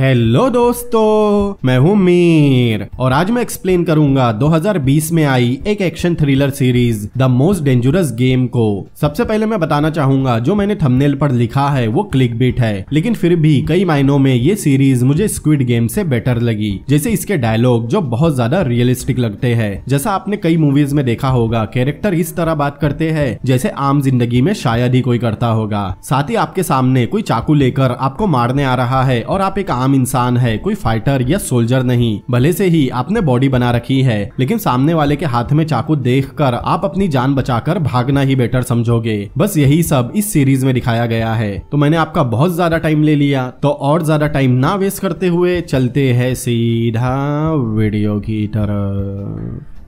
hello दोस्तों मैं हूं मीर और आज मैं एक्सप्लेन करूंगा 2020 में आई एक action thriller series the most dangerous game को सबसे पहले मैं बताना चाहूंगा जो मैंने थंबनेल पर लिखा है वो क्लिक बीट है लेकिन फिर भी कई मायनों में ये सीरीज मुझे स्क्विड गेम से बेटर लगी जैसे इसके डायलॉग जो बहुत ज्यादा रियलिस्टिक लगते हैं जैसा आपने कई मूवीज में देखा होगा कैरेक्टर इस तरह बात करते हैं जैसे आम जिंदगी में शायद ही कोई करता होगा साथ ही आपके सामने कोई चाकू लेकर आपको मारने आ रहा है और आप एक आम आम इंसान है कोई फाइटर या सोल्जर नहीं भले से ही आपने बॉडी बना रखी है लेकिन सामने वाले के हाथ में चाकू देख कर आप अपनी जान बचाकर भागना ही बेटर समझोगे बस यही सब इस सीरीज में दिखाया गया है तो मैंने आपका बहुत ज्यादा टाइम ले लिया तो और ज्यादा टाइम ना वेस्ट करते हुए चलते हैं सीधा वीडियो की तरफ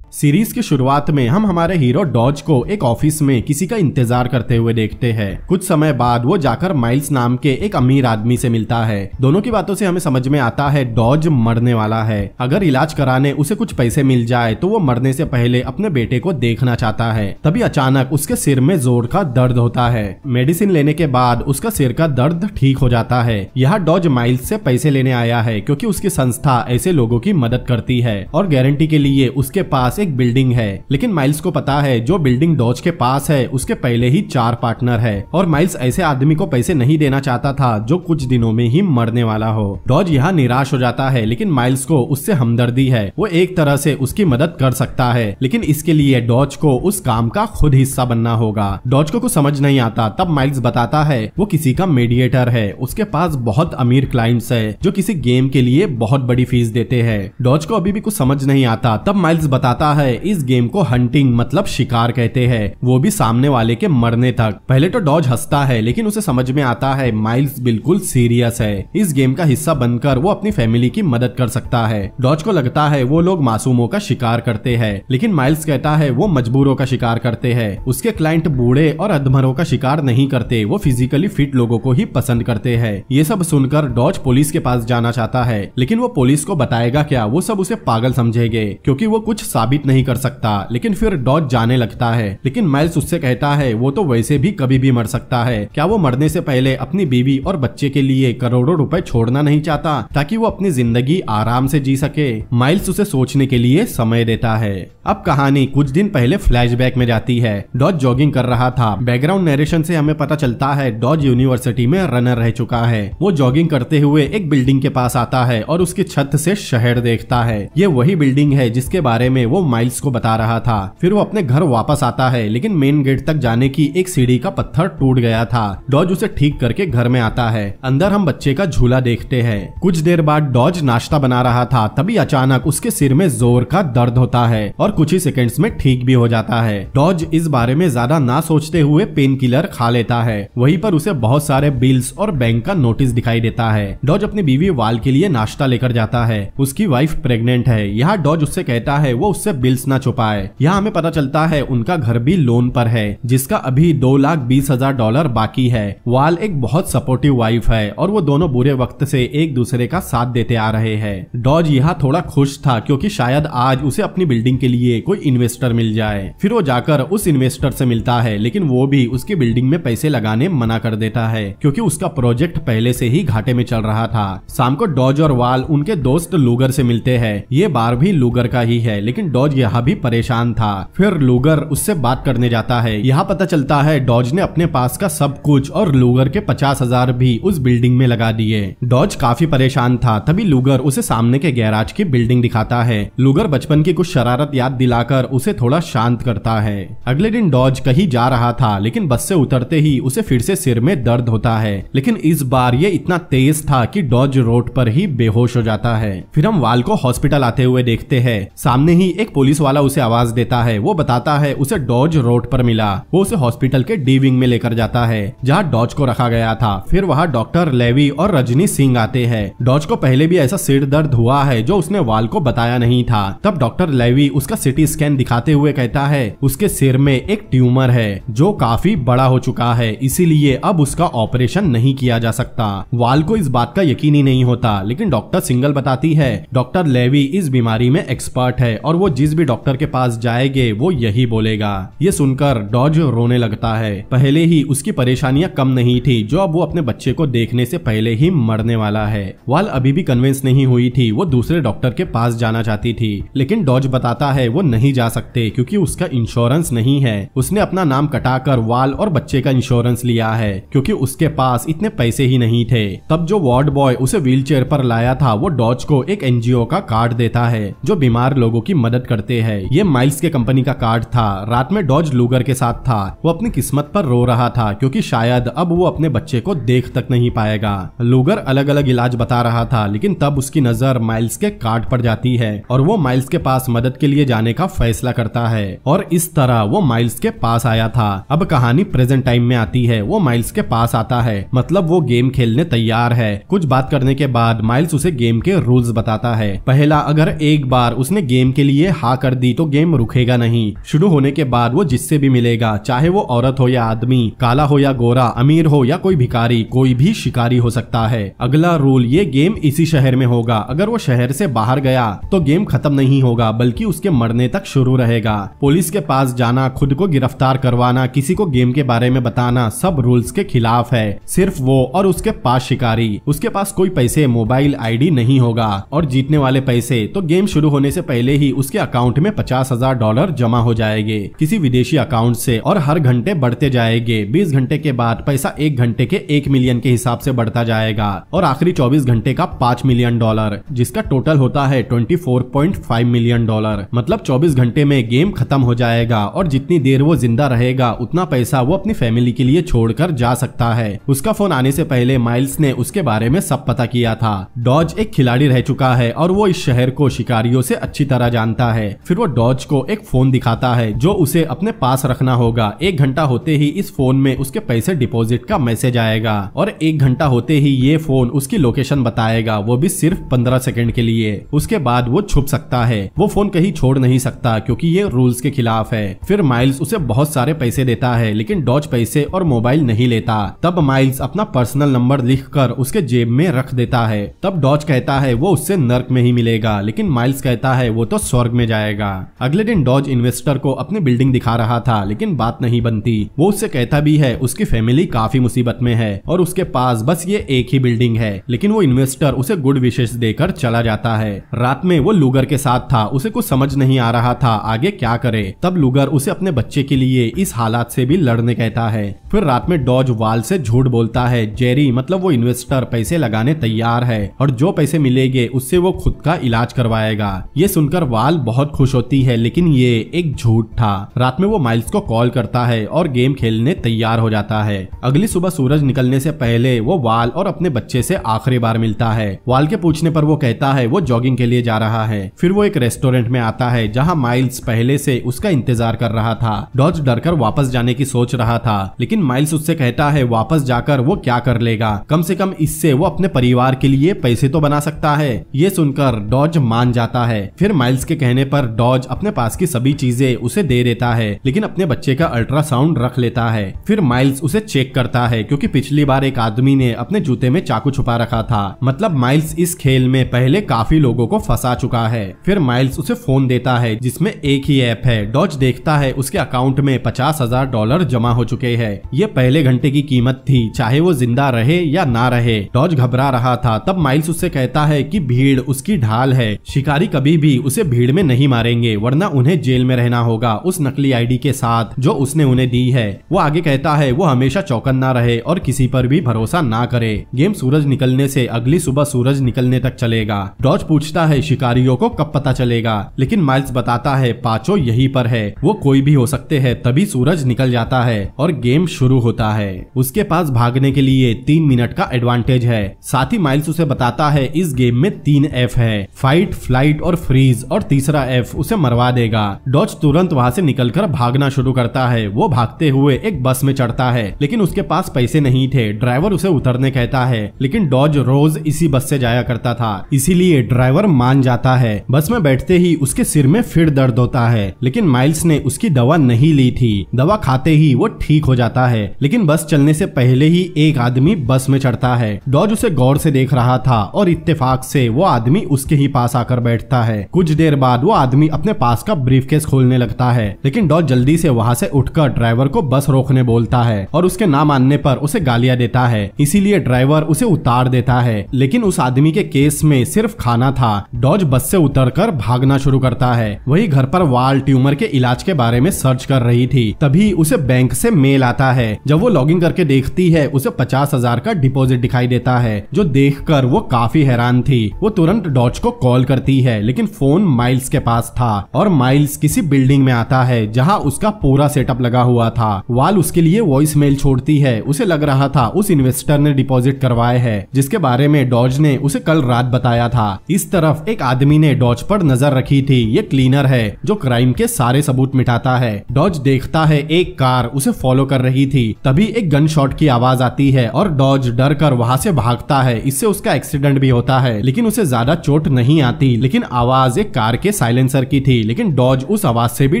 सीरीज की शुरुआत में हम हमारे हीरो डॉज को एक ऑफिस में किसी का इंतजार करते हुए देखते हैं कुछ समय बाद वो जाकर माइल्स नाम के एक अमीर आदमी से मिलता है दोनों की बातों से हमें समझ में आता है डॉज मरने वाला है अगर इलाज कराने उसे कुछ पैसे मिल जाए तो वो मरने से पहले अपने बेटे को देखना चाहता है तभी अचानक उसके सिर में जोर का दर्द होता है मेडिसिन लेने के बाद उसका सिर का दर्द ठीक हो जाता है यह डॉज माइल्स से पैसे लेने आया है क्योंकि उसकी संस्था ऐसे लोगों की मदद करती है और गारंटी के लिए उसके पास एक एक बिल्डिंग है लेकिन माइल्स को पता है जो बिल्डिंग डॉज के पास है उसके पहले ही चार पार्टनर है और माइल्स ऐसे आदमी को पैसे नहीं देना चाहता था जो कुछ दिनों में ही मरने वाला हो डॉज यहाँ निराश हो जाता है लेकिन माइल्स को उससे हमदर्दी है वो एक तरह से उसकी मदद कर सकता है लेकिन इसके लिए डॉज को उस काम का खुद हिस्सा बनना होगा डॉज को कुछ समझ नहीं आता तब माइल्स बताता है वो किसी का मेडिएटर है उसके पास बहुत अमीर क्लाइंट्स है जो किसी गेम के लिए बहुत बड़ी फीस देते हैं डॉज को अभी भी कुछ समझ नहीं आता तब माइल्स बताता है है इस गेम को हंटिंग मतलब शिकार कहते हैं वो भी सामने वाले के मरने तक पहले तो डॉज हंसता है लेकिन उसे समझ में आता है माइल्स बिल्कुल सीरियस है इस गेम का हिस्सा बनकर वो अपनी फैमिली की मदद कर सकता है डॉज को लगता है वो लोग मासूमों का शिकार करते हैं लेकिन माइल्स कहता है वो मजबूरों का शिकार करते हैं उसके क्लाइंट बूढ़े और अधमरों का शिकार नहीं करते वो फिजिकली फिट लोगों को ही पसंद करते हैं ये सब सुनकर डॉज पुलिस के पास जाना चाहता है लेकिन वो पुलिस को बताएगा क्या वो सब उसे पागल समझेंगे क्योंकि वो कुछ साबित नहीं कर सकता लेकिन फिर डॉज जाने लगता है लेकिन माइल्स उससे कहता है वो तो वैसे भी कभी भी मर सकता है क्या वो मरने से पहले अपनी बीवी और बच्चे के लिए करोड़ों रुपए छोड़ना नहीं चाहता ताकि वो अपनी जिंदगी आराम से जी सके माइल्स उसे सोचने के लिए समय देता है अब कहानी कुछ दिन पहले फ्लैश में जाती है डॉज जॉगिंग कर रहा था बैकग्राउंड नरेशन से हमें पता चलता है डॉज यूनिवर्सिटी में रनर रह चुका है वो जॉगिंग करते हुए एक बिल्डिंग के पास आता है और उसकी छत से शहर देखता है ये वही बिल्डिंग है जिसके बारे में वो माइल्स को बता रहा था फिर वो अपने घर वापस आता है लेकिन मेन गेट तक जाने की एक सीढ़ी का पत्थर टूट गया था डॉज उसे ठीक करके घर में आता है अंदर हम बच्चे का झूला देखते हैं कुछ देर बाद डॉज नाश्ता बना रहा था तभी अचानक उसके सिर में जोर का दर्द होता है और कुछ ही सेकंड्स में ठीक भी हो जाता है डॉज इस बारे में ज्यादा ना सोचते हुए पेन किलर खा लेता है वही पर उसे बहुत सारे बिल्स और बैंक का नोटिस दिखाई देता है डॉज अपनी बीवी वाल के लिए नाश्ता लेकर जाता है उसकी वाइफ प्रेग्नेंट है यहाँ डॉज उससे कहता है वो उससे बिल बिल्स ना छुपाए यहाँ हमें पता चलता है उनका घर भी लोन पर है जिसका अभी दो लाख बीस हजार डॉलर बाकी है वाल एक बहुत सपोर्टिव वाइफ है और वो दोनों बुरे वक्त से एक दूसरे का साथ देते आ रहे हैं डॉज यहाँ थोड़ा खुश था क्योंकि शायद आज उसे अपनी बिल्डिंग के लिए कोई इन्वेस्टर मिल जाए फिर वो जाकर उस इन्वेस्टर से मिलता है लेकिन वो भी उसकी बिल्डिंग में पैसे लगाने मना कर देता है क्योंकि उसका प्रोजेक्ट पहले से ही घाटे में चल रहा था शाम को डॉज और वाल उनके दोस्त लूगर से मिलते हैं ये बार भी लूगर का ही है लेकिन डॉज डॉज यहाँ भी परेशान था फिर लूगर उससे बात करने जाता है यहाँ पता चलता है डॉज ने अपने पास का सब कुछ और लूगर के पचास हजार भी उस बिल्डिंग में लगा दिए डॉज काफी परेशान था तभी लूगर उसे सामने के गैराज की बिल्डिंग दिखाता है लूगर बचपन की कुछ शरारत याद दिलाकर उसे थोड़ा शांत करता है अगले दिन डॉज कहीं जा रहा था लेकिन बस से उतरते ही उसे फिर से सिर में दर्द होता है लेकिन इस बार ये इतना तेज था कि डॉज रोड पर ही बेहोश हो जाता है फिर हम वाल को हॉस्पिटल आते हुए देखते हैं सामने ही एक पुलिस वाला उसे आवाज देता है वो बताता है उसे डॉज रोड पर मिला वो उसे हॉस्पिटल के डी विंग में लेकर जाता है जहाँ डॉज को रखा गया था फिर वहाँ डॉक्टर लेवी और रजनी सिंह आते हैं डॉज को पहले भी ऐसा सिर दर्द हुआ है जो उसने वाल को बताया नहीं था तब डॉक्टर लेवी उसका सिटी स्कैन दिखाते हुए कहता है उसके सिर में एक ट्यूमर है जो काफी बड़ा हो चुका है इसीलिए अब उसका ऑपरेशन नहीं किया जा सकता वाल को इस बात का यकीन ही नहीं होता लेकिन डॉक्टर सिंगल बताती है डॉक्टर लेवी इस बीमारी में एक्सपर्ट है और वो जिस किस भी डॉक्टर के पास जाएंगे वो यही बोलेगा ये सुनकर डॉज रोने लगता है पहले ही उसकी परेशानियां कम नहीं थी जो अब वो अपने बच्चे को देखने से पहले ही मरने वाला है वाल अभी भी कन्विंस नहीं हुई थी वो दूसरे डॉक्टर के पास जाना चाहती थी लेकिन डॉज बताता है वो नहीं जा सकते क्योंकि उसका इंश्योरेंस नहीं है उसने अपना नाम कटाकर वाल और बच्चे का इंश्योरेंस लिया है क्योंकि उसके पास इतने पैसे ही नहीं थे तब जो वार्ड बॉय उसे व्हील पर लाया था वो डॉज को एक एनजीओ का कार्ड देता है जो बीमार लोगों की मदद कर करते हैं ये माइल्स के कंपनी का कार्ड था रात में डॉज लूगर के साथ था वो अपनी किस्मत पर रो रहा था क्योंकि शायद अब वो अपने बच्चे को देख तक नहीं पाएगा लूगर अलग अलग इलाज बता रहा था लेकिन तब उसकी नजर माइल्स के कार्ड पर जाती है और वो माइल्स के पास मदद के लिए जाने का फैसला करता है और इस तरह वो माइल्स के पास आया था अब कहानी प्रेजेंट टाइम में आती है वो माइल्स के पास आता है मतलब वो गेम खेलने तैयार है कुछ बात करने के बाद माइल्स उसे गेम के रूल्स बताता है पहला अगर एक बार उसने गेम के लिए हाथ हाँ कर दी तो गेम रुकेगा नहीं शुरू होने के बाद वो जिससे भी मिलेगा चाहे वो औरत हो या आदमी काला हो या गोरा अमीर हो या कोई भिकारी कोई भी शिकारी हो सकता है अगला रूल ये गेम इसी शहर में होगा अगर वो शहर से बाहर गया तो गेम खत्म नहीं होगा बल्कि उसके मरने तक शुरू रहेगा पुलिस के पास जाना खुद को गिरफ्तार करवाना किसी को गेम के बारे में बताना सब रूल्स के खिलाफ है सिर्फ वो और उसके पास शिकारी उसके पास कोई पैसे मोबाइल आईडी नहीं होगा और जीतने वाले पैसे तो गेम शुरू होने से पहले ही उसके अकाउंट अकाउंट में पचास हजार डॉलर जमा हो जाएंगे किसी विदेशी अकाउंट से और हर घंटे बढ़ते जाएंगे बीस घंटे के बाद पैसा एक घंटे के एक मिलियन के हिसाब से बढ़ता जाएगा और आखिरी चौबीस घंटे का पाँच मिलियन डॉलर जिसका टोटल होता है twenty four point five million dollar मतलब चौबीस घंटे में गेम खत्म हो जाएगा और जितनी देर वो जिंदा रहेगा उतना पैसा वो अपनी फैमिली के लिए छोड़कर जा सकता है उसका फोन आने से पहले माइल्स ने उसके बारे में सब पता किया था डॉज एक खिलाड़ी रह चुका है और वो इस शहर को शिकारियों से अच्छी तरह जानता है फिर वो डॉज को एक फोन दिखाता है जो उसे अपने पास रखना होगा एक घंटा होते ही इस फोन में उसके पैसे डिपॉजिट का मैसेज आएगा और एक घंटा होते ही ये फोन उसकी लोकेशन बताएगा वो भी सिर्फ पंद्रह सेकेंड के लिए उसके बाद वो छुप सकता है वो फोन कहीं छोड़ नहीं सकता क्योंकि ये रूल्स के खिलाफ है फिर माइल्स उसे बहुत सारे पैसे देता है लेकिन डॉज पैसे और मोबाइल नहीं लेता तब माइल्स अपना पर्सनल नंबर लिख कर उसके जेब में रख देता है तब डॉज कहता है वो उससे नर्क में ही मिलेगा लेकिन माइल्स कहता है वो तो स्वर्ग में जाए जाएगा अगले दिन डॉज इन्वेस्टर को अपनी बिल्डिंग दिखा रहा था लेकिन बात नहीं बनती वो उससे कहता भी है उसकी फैमिली काफी मुसीबत में है और उसके पास बस ये एक ही बिल्डिंग है लेकिन वो इन्वेस्टर उसे गुड विशेष देकर चला जाता है रात में वो लूगर के साथ था उसे कुछ समझ नहीं आ रहा था आगे क्या करे तब लूगर उसे अपने बच्चे के लिए इस हालात से भी लड़ने कहता है फिर रात में डॉज वाल से झूठ बोलता है जेरी मतलब वो इन्वेस्टर पैसे लगाने तैयार है और जो पैसे मिलेंगे उससे वो खुद का इलाज करवाएगा ये सुनकर वाल बहुत बहुत खुश होती है लेकिन ये एक झूठ था रात में वो माइल्स को कॉल करता है और गेम खेलने तैयार हो जाता है अगली सुबह सूरज निकलने से पहले वो वाल और अपने बच्चे से आखिरी बार मिलता है वाल के पूछने पर वो कहता है वो जॉगिंग के लिए जा रहा है फिर वो एक रेस्टोरेंट में आता है जहाँ माइल्स पहले से उसका इंतजार कर रहा था डॉज डरकर वापस जाने की सोच रहा था लेकिन माइल्स उससे कहता है वापस जाकर वो क्या कर लेगा कम से कम इससे वो अपने परिवार के लिए पैसे तो बना सकता है ये सुनकर डॉज मान जाता है फिर माइल्स के कहने पर डॉज अपने पास की सभी चीजें उसे दे देता है लेकिन अपने बच्चे का अल्ट्रासाउंड रख लेता है फिर माइल्स उसे चेक करता है क्योंकि पिछली बार एक आदमी ने अपने जूते में चाकू छुपा रखा था मतलब माइल्स इस खेल में पहले काफी लोगों को फंसा चुका है फिर माइल्स उसे फोन देता है जिसमें एक ही ऐप है डॉज देखता है उसके अकाउंट में पचास हजार डॉलर जमा हो चुके हैं ये पहले घंटे की कीमत थी चाहे वो जिंदा रहे या ना रहे डॉज घबरा रहा था तब माइल्स उससे कहता है की भीड़ उसकी ढाल है शिकारी कभी भी उसे भीड़ में नहीं नहीं मारेंगे वरना उन्हें जेल में रहना होगा उस नकली आईडी के साथ जो उसने उन्हें दी है वो आगे कहता है वो हमेशा चौकन्ना रहे और किसी पर भी भरोसा ना करे गेम सूरज निकलने से अगली सुबह सूरज निकलने तक चलेगा डॉज पूछता है शिकारियों को कब पता चलेगा लेकिन माइल्स बताता है पाचो यही पर है वो कोई भी हो सकते हैं तभी सूरज निकल जाता है और गेम शुरू होता है उसके पास भागने के लिए तीन मिनट का एडवांटेज है साथ ही माइल्स उसे बताता है इस गेम में तीन एफ है फाइट फ्लाइट और फ्रीज और तीसरा एफ उसे मरवा देगा डॉच तुरंत वहाँ से निकलकर भागना शुरू करता है वो भागते हुए एक बस में चढ़ता है लेकिन उसके पास पैसे नहीं थे ड्राइवर उसे उतरने कहता है लेकिन डॉज रोज इसी बस से जाया करता था इसीलिए ड्राइवर मान जाता है बस में बैठते ही उसके सिर में फिर दर्द होता है लेकिन माइल्स ने उसकी दवा नहीं ली थी दवा खाते ही वो ठीक हो जाता है लेकिन बस चलने से पहले ही एक आदमी बस में चढ़ता है डॉज उसे गौर से देख रहा था और इत्तेफाक से वो आदमी उसके ही पास आकर बैठता है कुछ देर बाद वो आदमी अपने पास का ब्रीफ खोलने लगता है लेकिन डॉज जल्दी से वहाँ से उठकर ड्राइवर को बस रोकने बोलता है और उसके ना मानने पर उसे गालियां देता है इसीलिए ड्राइवर उसे उतार देता है लेकिन उस आदमी के केस में सिर्फ खाना था डॉज बस से उतरकर भागना शुरू करता है वही घर पर वाल ट्यूमर के इलाज के बारे में सर्च कर रही थी तभी उसे बैंक से मेल आता है जब वो लॉगिंग करके देखती है उसे पचास हजार का डिपॉजिट दिखाई देता है जो देखकर वो काफी हैरान थी वो तुरंत डॉज को कॉल करती है लेकिन फोन माइल्स के पास पास था और माइल्स किसी बिल्डिंग में आता है जहाँ उसका पूरा सेटअप लगा हुआ था वाल उसके लिए वॉइस मेल छोड़ती है उसे लग रहा था उस इन्वेस्टर ने डिपोजिट करवाए है जिसके बारे में डॉज ने उसे कल रात बताया था इस तरफ एक आदमी ने डॉज पर नजर रखी थी ये क्लीनर है जो क्राइम के सारे सबूत मिटाता है डॉज देखता है एक कार उसे फॉलो कर रही थी तभी एक गन शॉट की आवाज आती है और डॉज डर कर वहाँ से भागता है इससे उसका एक्सीडेंट भी होता है लेकिन उसे ज्यादा चोट नहीं आती लेकिन आवाज एक कार के साइलेंट साइलेंसर की थी लेकिन डॉज उस आवाज से भी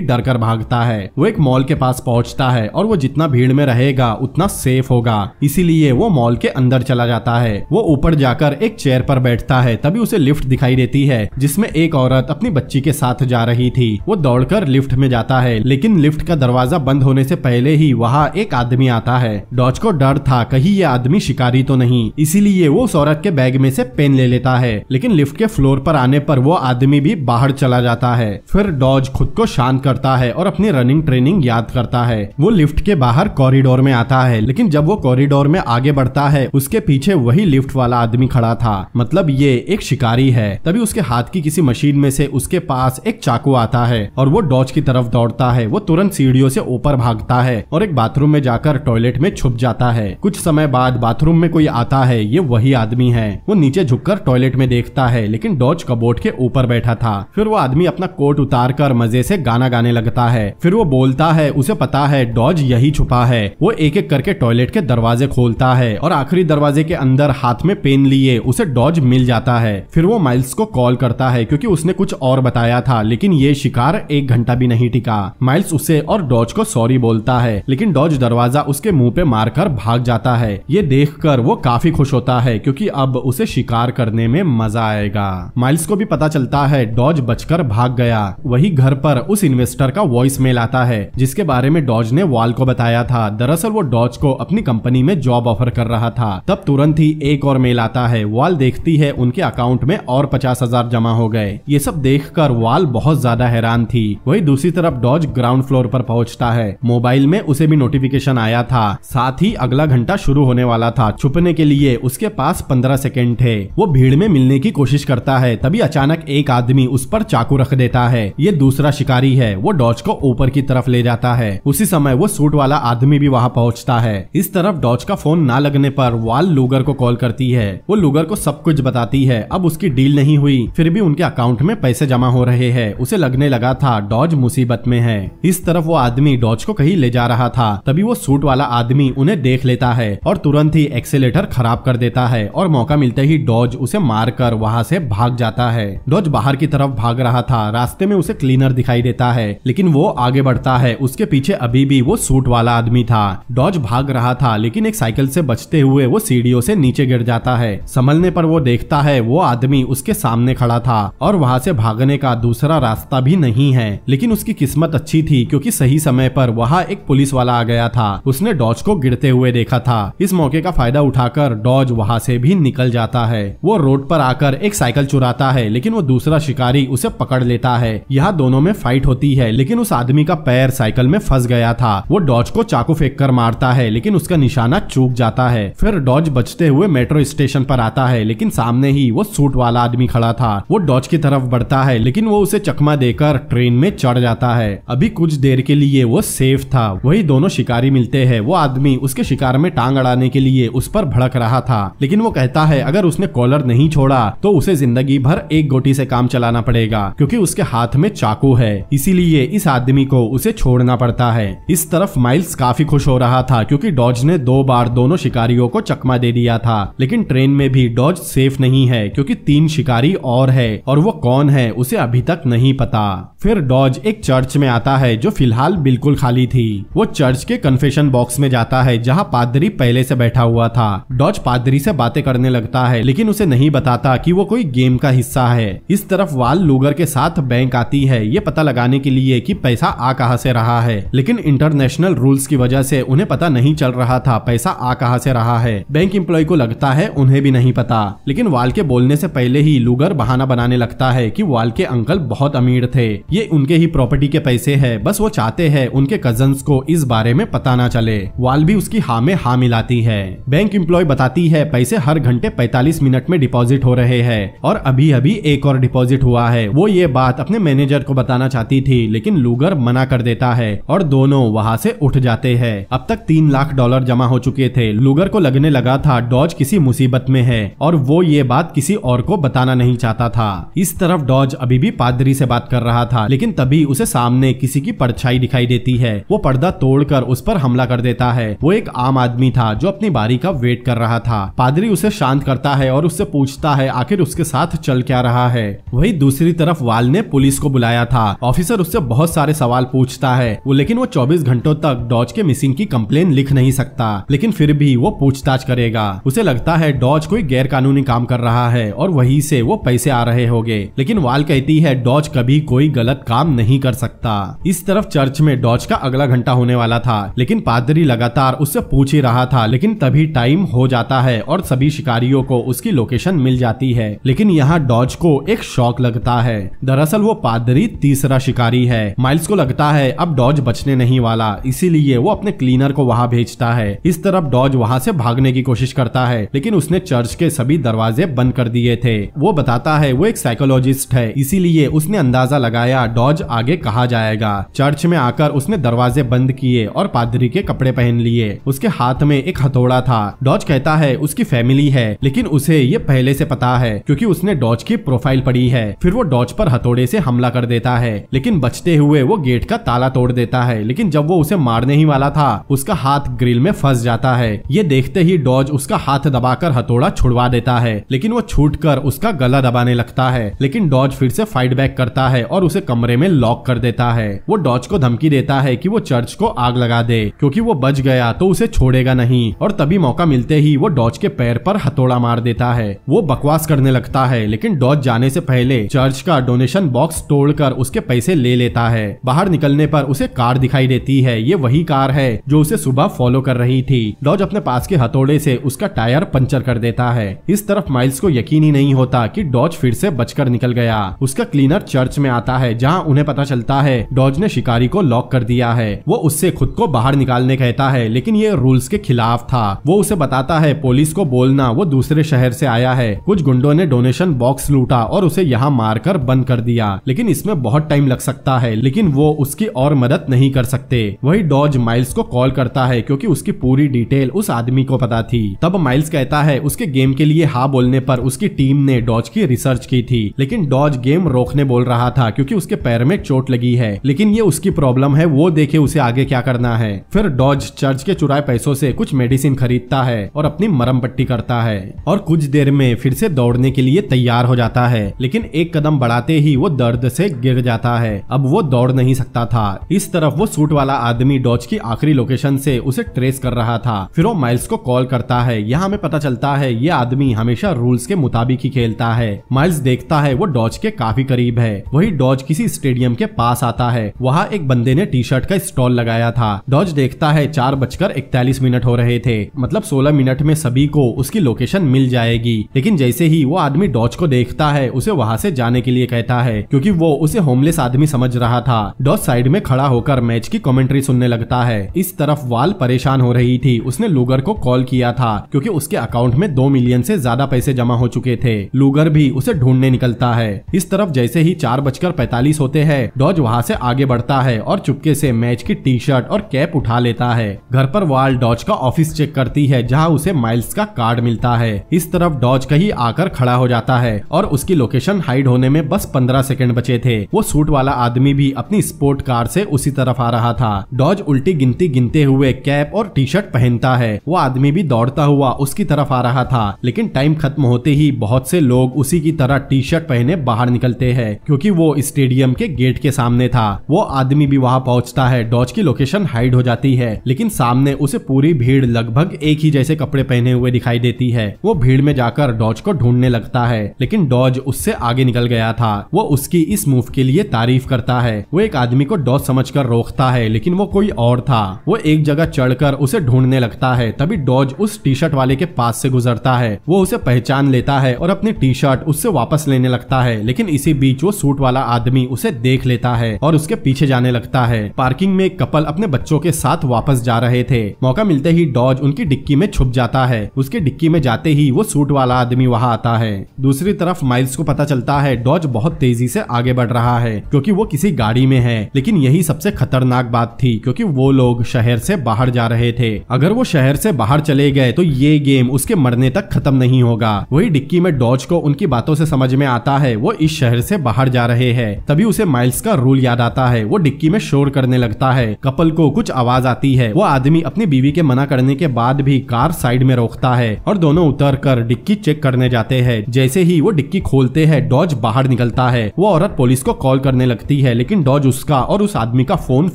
डरकर भागता है वो एक मॉल के पास पहुंचता है और वो जितना भीड़ में रहेगा उतना सेफ होगा इसीलिए वो मॉल के अंदर चला जाता है वो ऊपर जाकर एक चेयर पर बैठता है तभी उसे लिफ्ट दिखाई देती है जिसमे एक औरत अपनी बच्ची के साथ जा रही थी वो दौड़कर लिफ्ट में जाता है लेकिन लिफ्ट का दरवाजा बंद होने से पहले ही वहाँ एक आदमी आता है डॉज को डर था कहीं ये आदमी शिकारी तो नहीं इसीलिए वो उस औरत के बैग में से पेन ले लेता है लेकिन लिफ्ट के फ्लोर पर आने पर वो आदमी भी बाहर चला जाता जाता है फिर डॉज खुद को शांत करता है और अपनी रनिंग ट्रेनिंग याद करता है वो लिफ्ट के बाहर कॉरिडोर में आता है लेकिन जब वो कॉरिडोर में आगे बढ़ता है उसके पीछे वही लिफ्ट वाला आदमी खड़ा था मतलब ये एक शिकारी है तभी उसके हाथ की किसी मशीन में से उसके पास एक चाकू आता है और वो डॉज की तरफ दौड़ता है वो तुरंत सीढ़ियों से ऊपर भागता है और एक बाथरूम में जाकर टॉयलेट में छुप जाता है कुछ समय बाद बाथरूम में कोई आता है ये वही आदमी है वो नीचे झुककर टॉयलेट में देखता है लेकिन डॉज कबोर्ड के ऊपर बैठा था फिर वो आदमी आदमी अपना कोट उतार कर मजे से गाना गाने लगता है फिर वो बोलता है उसे पता है डॉज यही छुपा है वो एक एक करके टॉयलेट के दरवाजे खोलता है और आखिरी दरवाजे के अंदर हाथ में पेन लिए उसे डॉज मिल जाता है फिर वो माइल्स को कॉल करता है क्योंकि उसने कुछ और बताया था लेकिन ये शिकार एक घंटा भी नहीं टिका माइल्स उसे और डॉज को सॉरी बोलता है लेकिन डॉज दरवाजा उसके मुंह पे मारकर भाग जाता है ये देख कर वो काफी खुश होता है क्योंकि अब उसे शिकार करने में मजा आएगा माइल्स को भी पता चलता है डॉज बचकर कर भाग गया वही घर पर उस इन्वेस्टर का वॉइस मेल आता है जिसके बारे में डॉज ने वॉल को बताया था दरअसल वो डॉज को अपनी कंपनी में जॉब ऑफर कर रहा था तब तुरंत ही एक और मेल आता है वॉल देखती है उनके अकाउंट में और पचास हजार जमा हो गए ये सब देख कर वाल बहुत ज्यादा हैरान थी वही दूसरी तरफ डॉज ग्राउंड फ्लोर पर पहुंचता है मोबाइल में उसे भी नोटिफिकेशन आया था साथ ही अगला घंटा शुरू होने वाला था छुपने के लिए उसके पास पंद्रह सेकेंड थे वो भीड़ में मिलने की कोशिश करता है तभी अचानक एक आदमी उस पर चाकू चाकू रख देता है ये दूसरा शिकारी है वो डॉज को ऊपर की तरफ ले जाता है उसी समय वो सूट वाला आदमी भी वहाँ पहुँचता है इस तरफ डॉज का फोन ना लगने पर वाल लूगर को कॉल करती है वो लूगर को सब कुछ बताती है अब उसकी डील नहीं हुई फिर भी उनके अकाउंट में पैसे जमा हो रहे हैं उसे लगने लगा था डॉज मुसीबत में है इस तरफ वो आदमी डॉज को कहीं ले जा रहा था तभी वो सूट वाला आदमी उन्हें देख लेता है और तुरंत ही एक्सेलेटर खराब कर देता है और मौका मिलते ही डॉज उसे मार कर वहाँ से भाग जाता है डॉज बाहर की तरफ भाग रहा रहा था रास्ते में उसे क्लीनर दिखाई देता है लेकिन वो आगे बढ़ता है उसके पीछे अभी भी वो सूट वाला आदमी था डॉज भाग रहा था लेकिन एक साइकिल से बचते हुए वो सीढ़ियों से नीचे गिर जाता है संभलने पर वो देखता है वो आदमी उसके सामने खड़ा था और वहाँ से भागने का दूसरा रास्ता भी नहीं है लेकिन उसकी किस्मत अच्छी थी क्योंकि सही समय पर वहाँ एक पुलिस वाला आ गया था उसने डॉज को गिरते हुए देखा था इस मौके का फायदा उठाकर डॉज वहाँ से भी निकल जाता है वो रोड पर आकर एक साइकिल चुराता है लेकिन वो दूसरा शिकारी उसे पकड़ पकड़ लेता है यहाँ दोनों में फाइट होती है लेकिन उस आदमी का पैर साइकिल में फंस गया था वो डॉज को चाकू फेंक कर मारता है लेकिन उसका निशाना चूक जाता है फिर डॉज बचते हुए मेट्रो स्टेशन पर आता है लेकिन सामने ही वो सूट वाला आदमी खड़ा था वो डॉज की तरफ बढ़ता है लेकिन वो उसे चकमा देकर ट्रेन में चढ़ जाता है अभी कुछ देर के लिए वो सेफ था वही दोनों शिकारी मिलते हैं वो आदमी उसके शिकार में टांग अड़ाने के लिए उस पर भड़क रहा था लेकिन वो कहता है अगर उसने कॉलर नहीं छोड़ा तो उसे जिंदगी भर एक गोटी से काम चलाना पड़ेगा क्योंकि उसके हाथ में चाकू है इसीलिए इस आदमी को उसे छोड़ना पड़ता है इस तरफ माइल्स काफी खुश हो रहा था क्योंकि डॉज ने दो बार दोनों शिकारियों को चकमा दे दिया था लेकिन ट्रेन में भी डॉज सेफ नहीं है क्योंकि तीन शिकारी और है और वो कौन है उसे अभी तक नहीं पता फिर डॉज एक चर्च में आता है जो फिलहाल बिल्कुल खाली थी वो चर्च के कन्फेशन बॉक्स में जाता है जहाँ पादरी पहले से बैठा हुआ था डॉज पादरी से बातें करने लगता है लेकिन उसे नहीं बताता कि वो कोई गेम का हिस्सा है इस तरफ वाल लूगर के साथ बैंक आती है ये पता लगाने के लिए कि पैसा आ कहा से रहा है लेकिन इंटरनेशनल रूल्स की वजह से उन्हें पता नहीं चल रहा था पैसा आ कहा से रहा है बैंक इम्प्लॉय को लगता है उन्हें भी नहीं पता लेकिन वाल के बोलने से पहले ही लूगर बहाना बनाने लगता है की वाल के अंकल बहुत अमीर थे ये उनके ही प्रॉपर्टी के पैसे है बस वो चाहते है उनके कजन को इस बारे में पता न चले वाल भी उसकी हाँ में हाँ मिलाती है बैंक इम्प्लॉय बताती है पैसे हर घंटे पैतालीस मिनट में डिपॉजिट हो रहे हैं और अभी अभी एक और डिपॉजिट हुआ है वो ये ये बात अपने मैनेजर को बताना चाहती थी लेकिन लूगर मना कर देता है और दोनों वहाँ से उठ जाते हैं अब तक तीन लाख डॉलर जमा हो चुके थे लूगर को लगने लगा था डॉज किसी मुसीबत में है और वो ये बात किसी और को बताना नहीं चाहता था इस तरफ डॉज अभी भी पादरी से बात कर रहा था लेकिन तभी उसे सामने किसी की परछाई दिखाई देती है वो पर्दा तोड़कर उस पर हमला कर देता है वो एक आम आदमी था जो अपनी बारी का वेट कर रहा था पादरी उसे शांत करता है और उससे पूछता है आखिर उसके साथ चल क्या रहा है वही दूसरी तरफ अग्रवाल ने पुलिस को बुलाया था ऑफिसर उससे बहुत सारे सवाल पूछता है वो लेकिन वो चौबीस घंटों तक डॉज के मिसिंग की कम्प्लेन लिख नहीं सकता लेकिन फिर भी वो पूछताछ करेगा उसे लगता है डॉज कोई गैर कानूनी काम कर रहा है और वही से वो पैसे आ रहे होंगे लेकिन वाल कहती है डॉज कभी कोई गलत काम नहीं कर सकता इस तरफ चर्च में डॉज का अगला घंटा होने वाला था लेकिन पादरी लगातार उससे पूछ ही रहा था लेकिन तभी टाइम हो जाता है और सभी शिकारियों को उसकी लोकेशन मिल जाती है लेकिन यहाँ डॉज को एक शौक लगता है दरअसल वो पादरी तीसरा शिकारी है माइल्स को लगता है अब डॉज बचने नहीं वाला इसीलिए वो अपने क्लीनर को वहाँ भेजता है इस तरफ डॉज वहाँ से भागने की कोशिश करता है लेकिन उसने चर्च के सभी दरवाजे बंद कर दिए थे वो बताता है वो एक साइकोलॉजिस्ट है इसीलिए उसने अंदाजा लगाया डॉज आगे कहा जाएगा चर्च में आकर उसने दरवाजे बंद किए और पादरी के कपड़े पहन लिए उसके हाथ में एक हथौड़ा था डॉज कहता है उसकी फैमिली है लेकिन उसे ये पहले से पता है क्योंकि उसने डॉज की प्रोफाइल पड़ी है फिर वो डॉज पर हथौड़े से हमला कर देता है लेकिन बचते हुए वो गेट का ताला तोड़ देता है लेकिन जब वो उसे मारने ही वाला था उसका हाथ ग्रिल में फंस जाता है ये देखते ही डॉज उसका हाथ दबाकर हथौड़ा छुड़वा देता है लेकिन वो छूट उसका गला दबाने लगता है लेकिन डॉज फिर से फाइट बैक करता है और उसे कमरे में लॉक कर देता है वो डॉज को धमकी देता है की वो चर्च को आग लगा दे क्यूँकी वो बच गया तो उसे छोड़ेगा नहीं और तभी मौका मिलते ही वो डॉज के पैर पर हथौड़ा मार देता है वो बकवास करने लगता है लेकिन डॉज जाने से पहले चर्च का डोनेशन बॉक्स तोड़कर उसके पैसे ले लेता है बाहर निकलने पर उसे कार दिखाई देती है ये वही कार है जो उसे सुबह फॉलो कर रही थी डॉज अपने पास के हथौड़े से उसका टायर पंचर कर देता है इस तरफ माइल्स को यकीन ही नहीं होता कि डॉज फिर से बचकर निकल गया उसका क्लीनर चर्च में आता है जहाँ उन्हें पता चलता है डॉज ने शिकारी को लॉक कर दिया है वो उससे खुद को बाहर निकालने कहता है लेकिन ये रूल्स के खिलाफ था वो उसे बताता है पुलिस को बोलना वो दूसरे शहर से आया है कुछ गुंडों ने डोनेशन बॉक्स लूटा और उसे यहाँ मारकर बंद बंद कर दिया लेकिन इसमें बहुत टाइम लग सकता है लेकिन वो उसकी और मदद नहीं कर सकते वही डॉज माइल्स को कॉल करता है क्योंकि उसकी पूरी डिटेल उस आदमी को पता थी तब माइल्स कहता है उसके गेम के लिए हाँ बोलने पर उसकी टीम ने डॉज की रिसर्च की थी लेकिन डॉज गेम रोकने बोल रहा था क्योंकि उसके पैर में चोट लगी है लेकिन ये उसकी प्रॉब्लम है वो देखे उसे आगे क्या करना है फिर डॉज चर्च के चुराए पैसों से कुछ मेडिसिन खरीदता है और अपनी मरम पट्टी करता है और कुछ देर में फिर से दौड़ने के लिए तैयार हो जाता है लेकिन एक कदम बढ़ाते आते ही वो दर्द से गिर जाता है अब वो दौड़ नहीं सकता था इस तरफ वो सूट वाला आदमी डॉच की आखिरी लोकेशन से उसे ट्रेस कर रहा था फिर वो माइल्स को कॉल करता है यहाँ हमें पता चलता है ये आदमी हमेशा रूल्स के मुताबिक ही खेलता है माइल्स देखता है वो डॉच के काफी करीब है वही डॉज किसी स्टेडियम के पास आता है वहाँ एक बंदे ने टी शर्ट का स्टॉल लगाया था डॉच देखता है चार बजकर इकतालीस मिनट हो रहे थे मतलब सोलह मिनट में सभी को उसकी लोकेशन मिल जाएगी लेकिन जैसे ही वो आदमी डॉच को देखता है उसे वहाँ से जाने के लिए कह बैठा है क्योंकि वो उसे होमलेस आदमी समझ रहा था डॉस साइड में खड़ा होकर मैच की कमेंट्री सुनने लगता है इस तरफ वाल परेशान हो रही थी उसने लूगर को कॉल किया था क्योंकि उसके अकाउंट में दो मिलियन से ज्यादा पैसे जमा हो चुके थे लूगर भी उसे ढूंढने निकलता है इस तरफ जैसे ही चार बजकर पैतालीस होते हैं डॉज वहाँ से आगे बढ़ता है और चुपके से मैच की टी शर्ट और कैप उठा लेता है घर पर वाल डॉज का ऑफिस चेक करती है जहाँ उसे माइल्स का कार्ड मिलता है इस तरफ डॉज कहीं आकर खड़ा हो जाता है और उसकी लोकेशन हाइड होने में बस पंद्रह सेकंड बचे थे वो सूट वाला आदमी भी अपनी स्पोर्ट कार से उसी तरफ आ रहा था डॉज उल्टी गिनती गिनते हुए कैप और टी शर्ट पहनता है वो आदमी भी दौड़ता हुआ उसकी तरफ आ रहा था लेकिन टाइम खत्म होते ही बहुत से लोग उसी की तरह टी शर्ट पहने बाहर निकलते हैं क्योंकि वो स्टेडियम के गेट के सामने था वो आदमी भी वहाँ पहुँचता है डॉज की लोकेशन हाइड हो जाती है लेकिन सामने उसे पूरी भीड़ लगभग एक ही जैसे कपड़े पहने हुए दिखाई देती है वो भीड़ में जाकर डॉज को ढूंढने लगता है लेकिन डॉज उससे आगे निकल गया था वो उसकी इस मूव के लिए तारीफ करता है वो एक आदमी को डॉज समझ कर रोकता है लेकिन वो कोई और था वो एक जगह चढ़कर उसे ढूंढने लगता है तभी डॉज उस टी शर्ट वाले के पास से गुजरता है वो उसे पहचान लेता है और अपनी टी शर्ट उससे वापस लेने लगता है लेकिन इसी बीच वो सूट वाला आदमी उसे देख लेता है और उसके पीछे जाने लगता है पार्किंग में एक कपल अपने बच्चों के साथ वापस जा रहे थे मौका मिलते ही डॉज उनकी डिक्की में छुप जाता है उसके डिक्की में जाते ही वो सूट वाला आदमी वहाँ आता है दूसरी तरफ माइल्स को पता चलता है डॉज बहुत तेजी से आगे बढ़ रहा है क्योंकि वो किसी गाड़ी में है लेकिन यही सबसे खतरनाक बात थी क्योंकि वो लोग शहर से बाहर जा रहे थे अगर वो शहर से बाहर चले गए तो ये गेम उसके मरने तक खत्म नहीं होगा वही डिक्की में डॉज को उनकी बातों से समझ में आता है वो इस शहर से बाहर जा रहे हैं तभी उसे माइल्स का रूल याद आता है वो डिक्की में शोर करने लगता है कपल को कुछ आवाज आती है वो आदमी अपनी बीवी के मना करने के बाद भी कार साइड में रोकता है और दोनों उतर कर डिक्की चेक करने जाते हैं जैसे ही वो डिक्की खोलते हैं डॉज बाहर निकल चलता है वो औरत पुलिस को कॉल करने लगती है लेकिन डॉज उसका और उस आदमी का फोन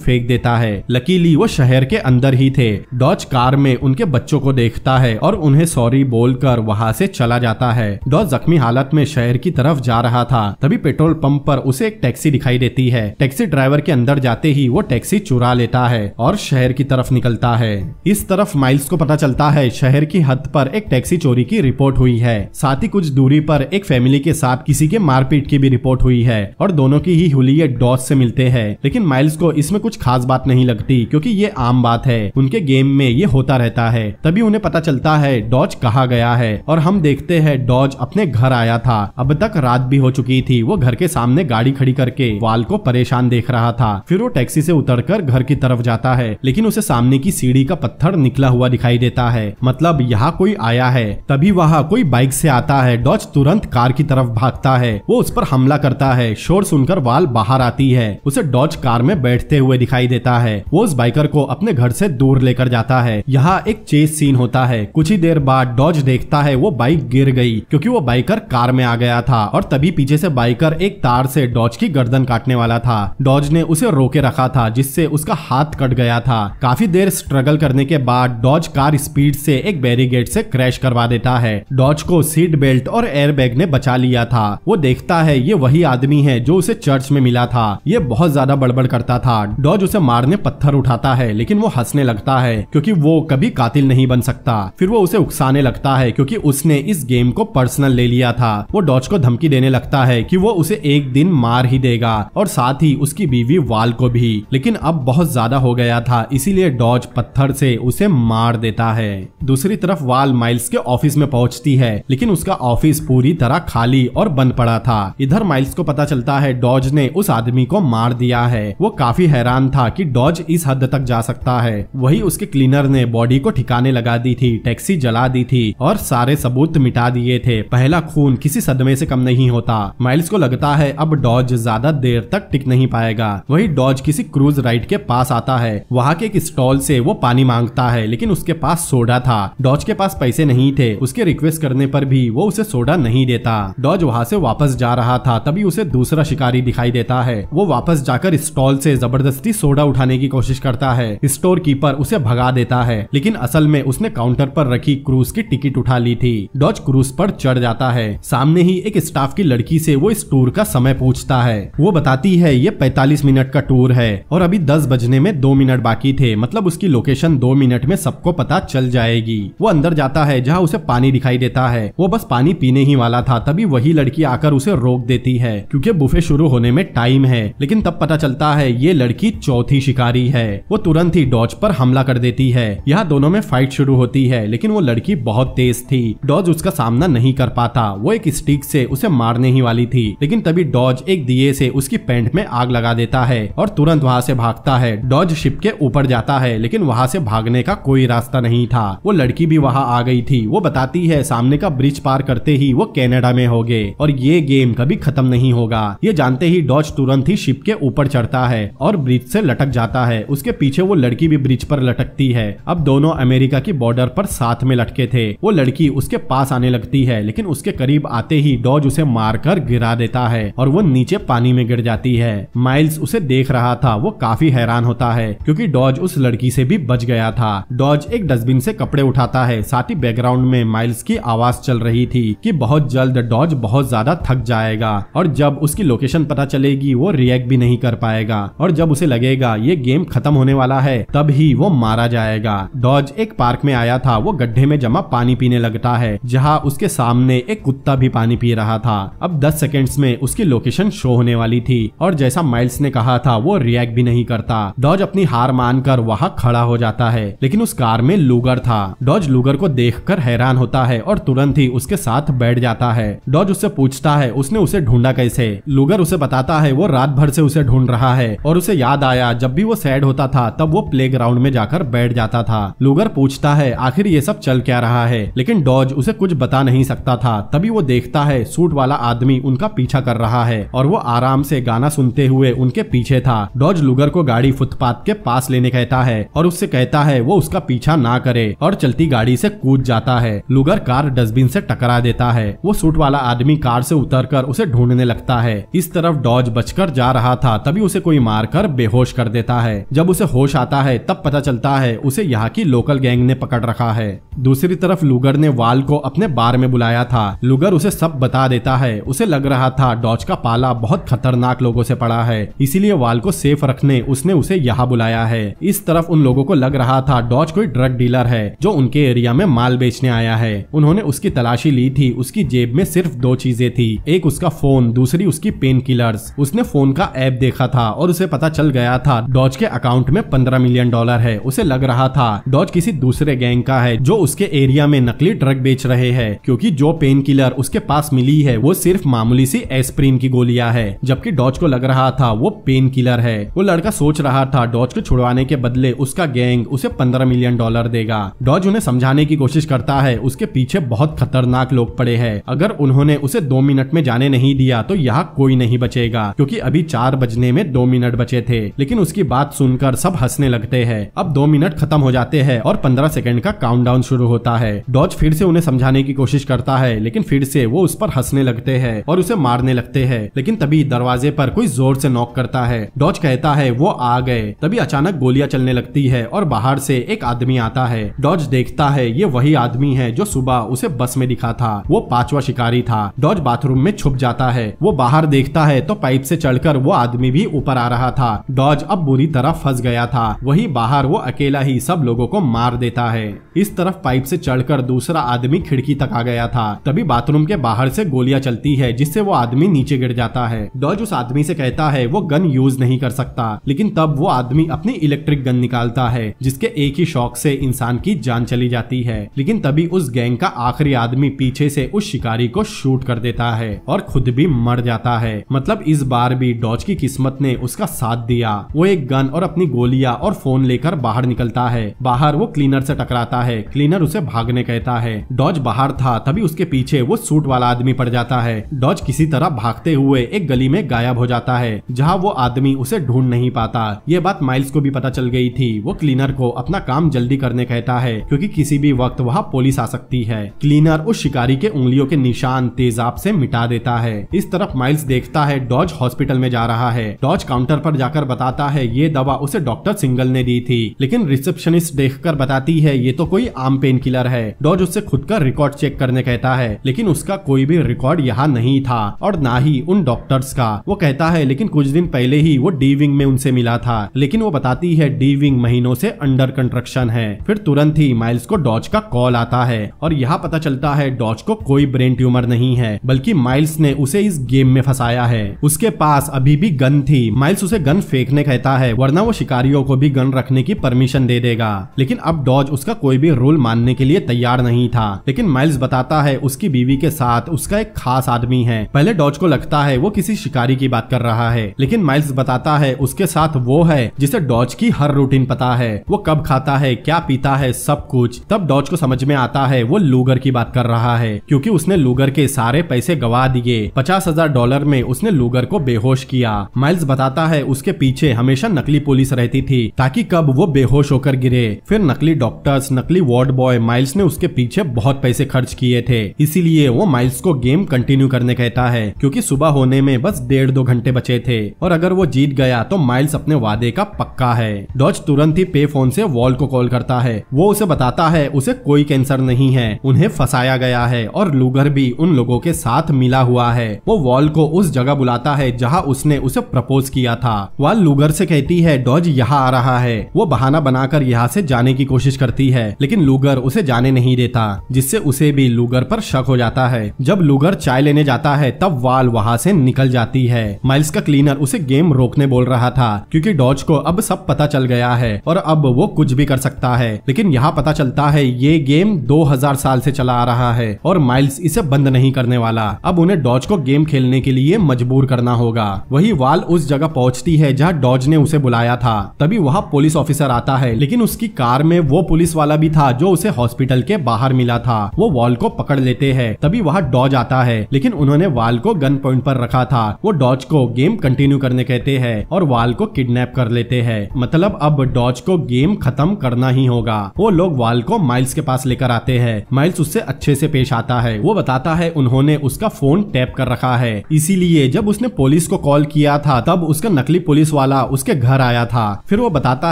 फेंक देता है लकीली वो शहर के अंदर ही थे डॉज कार में उनके बच्चों को देखता है और उन्हें सॉरी बोलकर वहाँ से चला जाता है डॉज जख्मी हालत में शहर की तरफ जा रहा था तभी पेट्रोल पंप पर उसे एक टैक्सी दिखाई देती है टैक्सी ड्राइवर के अंदर जाते ही वो टैक्सी चुरा लेता है और शहर की तरफ निकलता है इस तरफ माइल्स को पता चलता है शहर की हद पर एक टैक्सी चोरी की रिपोर्ट हुई है साथ ही कुछ दूरी पर एक फैमिली के साथ किसी के मारपीट की भी रिपोर्ट हुई है और दोनों की ही हुलियत डॉज से मिलते हैं लेकिन माइल्स को इसमें कुछ खास बात नहीं लगती क्योंकि ये आम बात है उनके गेम में ये होता रहता है तभी उन्हें पता चलता है डॉज कहा गया है और हम देखते हैं डॉज अपने घर आया था अब तक रात भी हो चुकी थी वो घर के सामने गाड़ी खड़ी करके वाल को परेशान देख रहा था फिर वो टैक्सी ऐसी उतर घर की तरफ जाता है लेकिन उसे सामने की सीढ़ी का पत्थर निकला हुआ दिखाई देता है मतलब यहाँ कोई आया है तभी वहाँ कोई बाइक से आता है डॉज तुरंत कार की तरफ भागता है वो उस पर हमला करता है शोर सुनकर वाल बाहर आती है उसे डॉज कार में बैठते हुए दिखाई देता है वो उस बाइकर को अपने घर से दूर लेकर जाता है यहाँ एक चेस सीन होता है कुछ ही देर बाद डॉज देखता है वो बाइक गिर गई क्योंकि वो बाइकर कार में आ गया था और तभी पीछे से बाइकर एक तार से डॉज की गर्दन काटने वाला था डॉज ने उसे रोके रखा था जिससे उसका हाथ कट गया था काफी देर स्ट्रगल करने के बाद डॉज कार स्पीड से एक बैरिगेड से क्रैश करवा देता है डॉज को सीट बेल्ट और एयर बैग ने बचा लिया था वो देखता है ये वही आदमी है जो उसे चर्च में मिला था ये बहुत ज्यादा बड़बड़ करता था डॉज उसे मारने पत्थर उठाता है लेकिन वो हंसने लगता है क्योंकि वो कभी कातिल नहीं बन सकता फिर वो उसे उकसाने लगता है क्योंकि उसने इस गेम को पर्सनल ले लिया था वो डॉज को धमकी देने लगता है कि वो उसे एक दिन मार ही देगा और साथ ही उसकी बीवी वाल को भी लेकिन अब बहुत ज्यादा हो गया था इसीलिए डॉज पत्थर से उसे मार देता है दूसरी तरफ वाल माइल्स के ऑफिस में पहुंचती है लेकिन उसका ऑफिस पूरी तरह खाली और बंद पड़ा था इधर उधर माइल्स को पता चलता है डॉज ने उस आदमी को मार दिया है वो काफी हैरान था कि डॉज इस हद तक जा सकता है वही उसके क्लीनर ने बॉडी को ठिकाने लगा दी थी टैक्सी जला दी थी और सारे सबूत मिटा दिए थे पहला खून किसी सदमे से कम नहीं होता माइल्स को लगता है अब डॉज ज्यादा देर तक टिक नहीं पाएगा वही डॉज किसी क्रूज राइड के पास आता है वहाँ के एक स्टॉल से वो पानी मांगता है लेकिन उसके पास सोडा था डॉज के पास पैसे नहीं थे उसके रिक्वेस्ट करने पर भी वो उसे सोडा नहीं देता डॉज वहाँ से वापस जा रहा था तभी उसे दूसरा शिकारी दिखाई देता है वो वापस जाकर स्टॉल से जबरदस्ती सोडा उठाने की कोशिश करता है स्टोर कीपर उसे भगा देता है लेकिन असल में उसने काउंटर पर रखी क्रूज की टिकट उठा ली थी डॉज क्रूज पर चढ़ जाता है सामने ही एक स्टाफ की लड़की से वो इस टूर का समय पूछता है वो बताती है ये 45 मिनट का टूर है और अभी 10 बजने में दो मिनट बाकी थे मतलब उसकी लोकेशन दो मिनट में सबको पता चल जाएगी वो अंदर जाता है जहाँ उसे पानी दिखाई देता है वो बस पानी पीने ही वाला था तभी वही लड़की आकर उसे रोक दे देती है क्योंकि बुफे शुरू होने में टाइम है लेकिन तब पता चलता है ये लड़की चौथी शिकारी है वो तुरंत ही डॉज पर हमला कर देती है यहाँ दोनों में फाइट शुरू होती है लेकिन वो लड़की बहुत तेज थी डॉज उसका सामना नहीं कर पाता वो एक स्टिक से उसे मारने ही वाली थी लेकिन तभी डॉज एक दिए से उसकी पैंट में आग लगा देता है और तुरंत वहाँ से भागता है डॉज शिप के ऊपर जाता है लेकिन वहाँ से भागने का कोई रास्ता नहीं था वो लड़की भी वहाँ आ गई थी वो बताती है सामने का ब्रिज पार करते ही वो कैनेडा में हो गए और ये गेम कभी खत्म नहीं होगा ये जानते ही डॉज तुरंत ही शिप के ऊपर चढ़ता है और ब्रिज से लटक जाता है उसके पीछे वो लड़की भी ब्रिज पर लटकती है अब दोनों अमेरिका की बॉर्डर पर साथ में लटके थे वो लड़की उसके पास आने लगती है लेकिन उसके करीब आते ही डॉज उसे मारकर गिरा देता है और वो नीचे पानी में गिर जाती है माइल्स उसे देख रहा था वो काफी हैरान होता है क्योंकि डॉज उस लड़की से भी बच गया था डॉज एक डस्टबिन से कपड़े उठाता है साथ ही बैकग्राउंड में माइल्स की आवाज चल रही थी कि बहुत जल्द डॉज बहुत ज्यादा थक जाएगा जाएगा और जब उसकी लोकेशन पता चलेगी वो रिएक्ट भी नहीं कर पाएगा और जब उसे लगेगा ये गेम खत्म होने वाला है तब ही वो मारा जाएगा डॉज एक पार्क में आया था वो गड्ढे में जमा पानी पीने लगता है जहाँ उसके सामने एक कुत्ता भी पानी पी रहा था अब दस सेकेंड्स में उसकी लोकेशन शो होने वाली थी और जैसा माइल्स ने कहा था वो रिएक्ट भी नहीं करता डॉज अपनी हार मानकर वहाँ खड़ा हो जाता है लेकिन उस कार में लूगर था डॉज लूगर को देखकर हैरान होता है और तुरंत ही उसके साथ बैठ जाता है डॉज उससे पूछता है उसने उसे उसे ढूंढा कैसे लुगर उसे बताता है वो रात भर से उसे ढूंढ रहा है और उसे याद आया जब भी वो सैड होता था तब वो प्ले में जाकर बैठ जाता था लुगर पूछता है आखिर ये सब चल क्या रहा है लेकिन डॉज उसे कुछ बता नहीं सकता था तभी वो देखता है सूट वाला आदमी उनका पीछा कर रहा है और वो आराम से गाना सुनते हुए उनके पीछे था डॉज लुगर को गाड़ी फुटपाथ के पास लेने कहता है और उससे कहता है वो उसका पीछा ना करे और चलती गाड़ी से कूद जाता है लुगर कार डस्टबिन से टकरा देता है वो सूट वाला आदमी कार से उतरकर उसे ढूंढने लगता है इस तरफ डॉज बचकर जा रहा था तभी उसे कोई मारकर बेहोश कर देता है जब उसे होश आता है तब पता चलता है उसे यहाँ की लोकल गैंग ने पकड़ रखा है दूसरी तरफ लुगर ने वाल को अपने बार में बुलाया था लुगर उसे सब बता देता है उसे लग रहा था डॉज का पाला बहुत खतरनाक लोगो ऐसी पड़ा है इसीलिए वाल को सेफ रखने उसने उसे यहाँ बुलाया है इस तरफ उन लोगों को लग रहा था डॉज कोई ड्रग डीलर है जो उनके एरिया में माल बेचने आया है उन्होंने उसकी तलाशी ली थी उसकी जेब में सिर्फ दो चीजें थी एक उसका फोन दूसरी उसकी पेन किलर्स उसने फोन का ऐप देखा था और उसे पता चल गया था डॉज के अकाउंट में पंद्रह मिलियन डॉलर है उसे लग रहा था डॉज किसी दूसरे गैंग का है जो उसके एरिया में नकली ड्रग बेच रहे हैं क्यूँकी जो पेन किलर उसके पास मिली है वो सिर्फ मामूली सी एस्प्रीन की गोलियां है जबकि डॉज को लग रहा था वो पेन किलर है वो लड़का सोच रहा था डॉज को छुड़वाने के बदले उसका गैंग उसे पंद्रह मिलियन डॉलर देगा डॉज उन्हें समझाने की कोशिश करता है उसके पीछे बहुत खतरनाक लोग पड़े हैं अगर उन्होंने उसे दो मिनट में जाने नहीं नहीं दिया तो यहाँ कोई नहीं बचेगा क्योंकि अभी चार बजने में दो मिनट बचे थे लेकिन उसकी बात सुनकर सब हंसने लगते हैं अब दो मिनट खत्म हो जाते हैं और पंद्रह सेकंड का काउंटडाउन शुरू होता है डॉज फिर से उन्हें समझाने की कोशिश करता है लेकिन फिर से वो उस पर हंसने लगते हैं और उसे मारने लगते हैं लेकिन तभी दरवाजे पर कोई जोर से नॉक करता है डॉज कहता है वो आ गए तभी अचानक गोलियां चलने लगती है और बाहर से एक आदमी आता है डॉज देखता है ये वही आदमी है जो सुबह उसे बस में दिखा था वो पांचवा शिकारी था डॉज बाथरूम में छुप जाता जाता है वो बाहर देखता है तो पाइप से चढ़कर वो आदमी भी ऊपर आ रहा था डॉज अब बुरी तरह फंस गया था वही बाहर वो अकेला ही सब लोगों को मार देता है इस तरफ पाइप से चढ़कर दूसरा आदमी खिड़की तक आ गया था तभी बाथरूम के बाहर से गोलियां चलती है जिससे वो आदमी नीचे गिर जाता है डॉज उस आदमी से कहता है वो गन यूज नहीं कर सकता लेकिन तब वो आदमी अपनी इलेक्ट्रिक गन निकालता है जिसके एक ही शौक से इंसान की जान चली जाती है लेकिन तभी उस गैंग का आखिरी आदमी पीछे से उस शिकारी को शूट कर देता है और खुद खुद भी मर जाता है मतलब इस बार भी डॉज की किस्मत ने उसका साथ दिया वो एक गन और अपनी गोलियां और फोन लेकर बाहर निकलता है बाहर वो क्लीनर से टकराता है क्लीनर उसे भागने कहता है डॉज बाहर था तभी उसके पीछे वो सूट वाला आदमी पड़ जाता है डॉज किसी तरह भागते हुए एक गली में गायब हो जाता है जहाँ वो आदमी उसे ढूंढ नहीं पाता ये बात माइल्स को भी पता चल गई थी वो क्लीनर को अपना काम जल्दी करने कहता है क्योंकि किसी भी वक्त वहाँ पुलिस आ सकती है क्लीनर उस शिकारी के उंगलियों के निशान तेजाब से मिटा देता है है इस तरफ माइल्स देखता है डॉज हॉस्पिटल में जा रहा है डॉज काउंटर पर जाकर बताता है ये दवा उसे डॉक्टर सिंगल ने दी थी लेकिन रिसेप्शनिस्ट देखकर बताती है ये तो कोई आम पेन किलर है डॉज उससे खुद का रिकॉर्ड चेक करने कहता है लेकिन उसका कोई भी रिकॉर्ड यहाँ नहीं था और ना ही उन डॉक्टर्स का वो कहता है लेकिन कुछ दिन पहले ही वो डी विंग में उनसे मिला था लेकिन वो बताती है डी विंग महीनों से अंडर कंस्ट्रक्शन है फिर तुरंत ही माइल्स को डॉज का कॉल आता है और यहाँ पता चलता है डॉज को कोई ब्रेन ट्यूमर नहीं है बल्कि माइल्स ने उसे इस गेम में फंसाया है उसके पास अभी भी गन थी माइल्स उसे गन फेंकने कहता है वरना वो शिकारियों को भी गन रखने की परमिशन दे देगा लेकिन अब डॉज उसका कोई भी रूल मानने के लिए तैयार नहीं था लेकिन माइल्स बताता है उसकी बीवी के साथ उसका एक खास आदमी है पहले डॉज को लगता है वो किसी शिकारी की बात कर रहा है लेकिन माइल्स बताता है उसके साथ वो है जिसे डॉज की हर रूटीन पता है वो कब खाता है क्या पीता है सब कुछ तब डॉज को समझ में आता है वो लूगर की बात कर रहा है क्योंकि उसने लूगर के सारे पैसे गवा दिए पचास हजार डॉलर में उसने लूगर को बेहोश किया माइल्स बताता है उसके पीछे हमेशा नकली पुलिस रहती थी ताकि कब वो बेहोश होकर गिरे फिर नकली डॉक्टर्स नकली वार्ड बॉय माइल्स ने उसके पीछे बहुत पैसे खर्च किए थे इसीलिए वो माइल्स को गेम कंटिन्यू करने कहता है क्योंकि सुबह होने में बस डेढ़ दो घंटे बचे थे और अगर वो जीत गया तो माइल्स अपने वादे का पक्का है डॉज तुरंत ही पे फोन से वॉल को कॉल करता है वो उसे बताता है उसे कोई कैंसर नहीं है उन्हें फंसाया गया है और लूगर भी उन लोगों के साथ मिला हुआ है वो वॉल को उस जगह बुलाता है जहाँ उसने उसे प्रपोज किया था वॉल लूगर से कहती है डॉज यहाँ आ रहा है वो बहाना बनाकर यहाँ से जाने की कोशिश करती है लेकिन लूगर उसे जाने नहीं देता जिससे उसे भी लूगर पर शक हो जाता है जब लूगर चाय लेने जाता है तब वाल वहाँ से निकल जाती है माइल्स का क्लीनर उसे गेम रोकने बोल रहा था क्योंकि डॉज को अब सब पता चल गया है और अब वो कुछ भी कर सकता है लेकिन यहाँ पता चलता है ये गेम 2000 साल से चला आ रहा है और माइल्स इसे बंद नहीं करने वाला अब उन्हें डॉज को गेम खेलने के लिए मजबूर करना होगा वही वाल उस जगह पहुंचती है जहाँ डॉज ने उसे बुलाया था तभी वहाँ पुलिस ऑफिसर आता है लेकिन उसकी कार में वो पुलिस वाला भी था जो उसे हॉस्पिटल के बाहर मिला था वो वॉल को पकड़ लेते हैं तभी वहाँ डॉज आता है लेकिन उन्होंने वाल को गन पॉइंट पर रखा था वो डॉज को गेम कंटिन्यू करने कहते हैं और वाल को किडनैप कर लेते हैं मतलब अब डॉज को गेम खत्म करना ही होगा वो लोग वाल को माइल्स के पास लेकर आते हैं माइल्स उससे अच्छे से पेश आता है वो बताता है उन्होंने उसका फोन टैप कर रखा है इसीलिए जब उसने पुलिस को कॉल किया था तब उसका नकली पुलिस वाला उसके घर आया था फिर वो बताता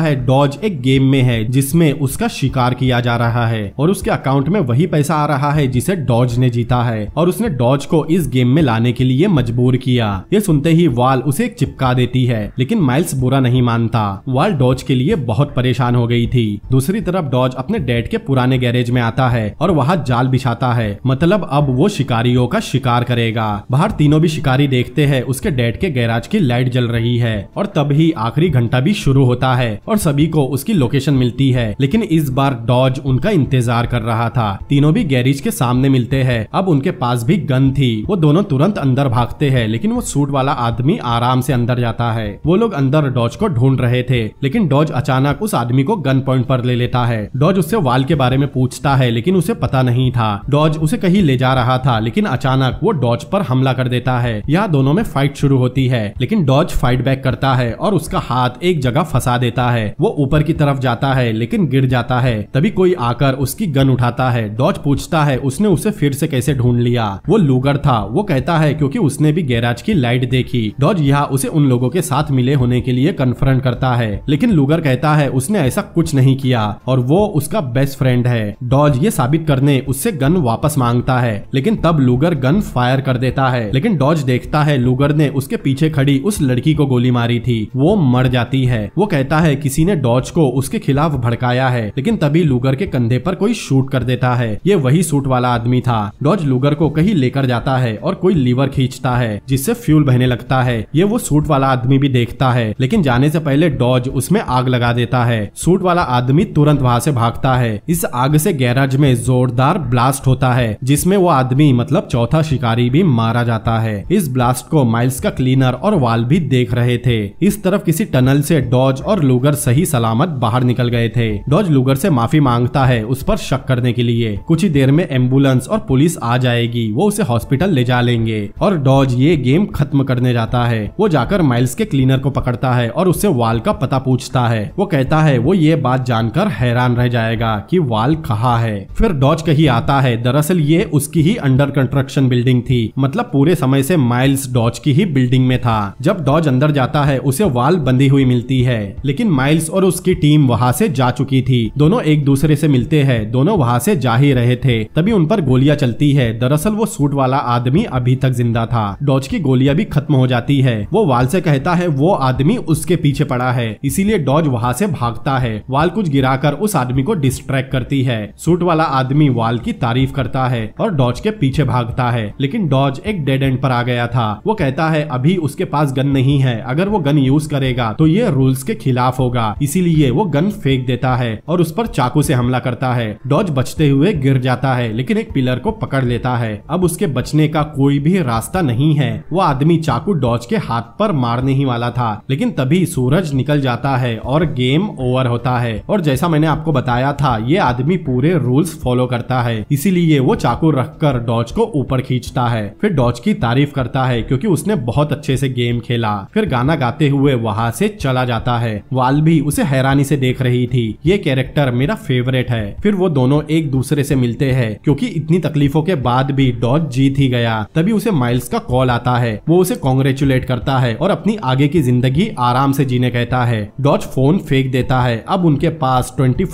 है डॉज एक गेम में है जिसमे उसका शिकार किया जा रहा है और उसके अकाउंट में वही पैसा आ रहा है जिसे डॉज ने जीता है और उसने डॉज को इस गेम में लाने के लिए मजबूर किया ये सुनते ही वाल उसे एक चिपका देती है लेकिन माइल्स बुरा नहीं मानता वाल डॉज के लिए बहुत परेशान हो गई थी दूसरी तरफ डॉज अपने डैड के पुराने गैरेज में आता है और वहाँ जाल बिछाता है मतलब अब वो शिकारियों का शिकार करेगा बाहर तीनों भी शिकारी देखते हैं उसके डेड के गैराज की लाइट जल रही है और तभी आखिरी घंटा भी शुरू होता है और सभी को उसकी लोकेशन मिलती है लेकिन इस बार डॉज उनका इंतजार कर रहा था तीनों भी गैरेज के सामने मिलते है अब उनके पास भी गन थी वो दोनों तुरंत अंदर भागते हैं लेकिन वो सूट वाला आदमी आराम से अंदर जाता है वो लोग अंदर डॉज को ढूंढ रहे थे लेकिन डॉज अचानक उस आदमी को गन पॉइंट पर ले लेता है डॉज उससे वाल के बारे में पूछता है लेकिन उसे पता नहीं था डॉज उसे कहीं ले जा रहा था लेकिन अचानक वो डॉज पर पर हमला कर देता है यहाँ दोनों में फाइट शुरू होती है लेकिन डॉज फाइट बैक करता है और उसका हाथ एक जगह फंसा देता है वो ऊपर की तरफ जाता है लेकिन गिर जाता है तभी कोई आकर उसकी गन उठाता है डॉज पूछता है उसने उसे फिर से कैसे ढूंढ लिया वो लूगर था वो कहता है क्योंकि उसने भी गैराज की लाइट देखी डॉज यहाँ उसे उन लोगों के साथ मिले होने के लिए कन्फ्रंट करता है लेकिन लूगर कहता है उसने ऐसा कुछ नहीं किया और वो उसका बेस्ट फ्रेंड है डॉज ये साबित करने उससे गन वापस मांगता है लेकिन तब लूगर गन फायर कर देता देता है लेकिन डॉज देखता है लूगर ने उसके पीछे खड़ी उस लड़की को गोली मारी थी वो मर जाती है वो कहता है किसी ने डॉज को उसके खिलाफ भड़काया है लेकिन तभी लूगर के कंधे पर कोई शूट कर देता है ये वही सूट वाला आदमी था डॉज लूगर को कहीं लेकर जाता है और कोई लीवर खींचता है जिससे फ्यूल बहने लगता है ये वो सूट वाला आदमी भी देखता है लेकिन जाने से पहले डॉज उसमें आग लगा देता है सूट वाला आदमी तुरंत वहाँ से भागता है इस आग से गैराज में जोरदार ब्लास्ट होता है जिसमें वो आदमी मतलब चौथा शिकारी भी मारा जाता है इस ब्लास्ट को माइल्स का क्लीनर और वाल भी देख रहे थे इस तरफ किसी टनल से डॉज और लुगर सही सलामत बाहर निकल गए थे डॉज लुगर से माफी मांगता है उस पर शक करने के लिए कुछ ही देर में एम्बुलेंस और पुलिस आ जाएगी वो उसे हॉस्पिटल ले जा लेंगे और डॉज ये गेम खत्म करने जाता है वो जाकर माइल्स के क्लीनर को पकड़ता है और उससे वाल का पता पूछता है वो कहता है वो ये बात जानकर हैरान रह जाएगा कि वाल कहा है फिर डॉज कहीं आता है दरअसल ये उसकी ही अंडर कंस्ट्रक्शन बिल्डिंग थी मतलब पूरे समय से माइल्स डॉज की ही बिल्डिंग में था जब डॉज अंदर जाता है उसे वाल बंधी हुई मिलती है लेकिन माइल्स और उसकी टीम वहाँ से जा चुकी थी दोनों एक दूसरे से मिलते हैं दोनों वहाँ से जा ही रहे थे तभी उन पर गोलियां चलती है दरअसल वो सूट वाला आदमी अभी तक जिंदा था डॉज की गोलियां भी खत्म हो जाती है वो वाल से कहता है वो आदमी उसके पीछे पड़ा है इसीलिए डॉज वहाँ से भागता है वाल कुछ गिराकर उस आदमी को डिस्ट्रैक्ट करती है सूट वाला आदमी वाल की तारीफ करता है और डॉज के पीछे भागता है लेकिन डॉज जॉर्ज एक डेड एंड पर आ गया था वो कहता है अभी उसके पास गन नहीं है अगर वो गन यूज करेगा तो ये रूल्स के खिलाफ होगा इसीलिए वो गन फेंक देता है और उस पर चाकू से हमला करता है डॉज बचते हुए गिर जाता है लेकिन एक पिलर को पकड़ लेता है अब उसके बचने का कोई भी रास्ता नहीं है वो आदमी चाकू डॉज के हाथ पर मारने ही वाला था लेकिन तभी सूरज निकल जाता है और गेम ओवर होता है और जैसा मैंने आपको बताया था ये आदमी पूरे रूल्स फॉलो करता है इसीलिए वो चाकू रखकर डॉज को ऊपर खींचता है फिर डॉच की तारीफ करता है क्योंकि उसने बहुत अच्छे से गेम खेला फिर गाना गाते हुए वहाँ से चला जाता है वाल भी उसे हैरानी से देख रही थी ये कैरेक्टर मेरा फेवरेट है फिर वो दोनों एक दूसरे से मिलते हैं क्योंकि इतनी तकलीफों के बाद भी डॉच जीत ही गया तभी उसे माइल्स का कॉल आता है वो उसे कॉन्ग्रेचुलेट करता है और अपनी आगे की जिंदगी आराम से जीने कहता है डॉच फोन फेंक देता है अब उनके पास ट्वेंटी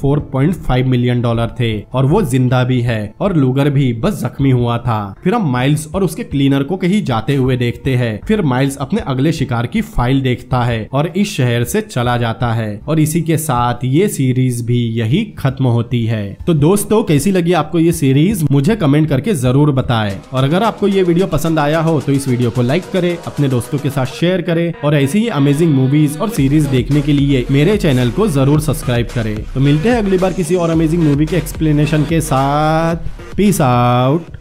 मिलियन डॉलर थे और वो जिंदा भी है और लूगर भी बस जख्मी हुआ था फिर हम माइल्स और उसके उसके क्लीनर को कहीं जाते हुए देखते हैं फिर माइल्स अपने अगले शिकार की फाइल देखता है और इस शहर से चला जाता है और इसी के साथ ये सीरीज भी यही खत्म होती है तो दोस्तों कैसी लगी आपको ये सीरीज मुझे कमेंट करके जरूर बताए और अगर आपको ये वीडियो पसंद आया हो तो इस वीडियो को लाइक करे अपने दोस्तों के साथ शेयर करे और ऐसी ही अमेजिंग मूवीज और सीरीज देखने के लिए मेरे चैनल को जरूर सब्सक्राइब करे तो मिलते हैं अगली बार किसी और अमेजिंग मूवी के एक्सप्लेनेशन के साथ पीस आउट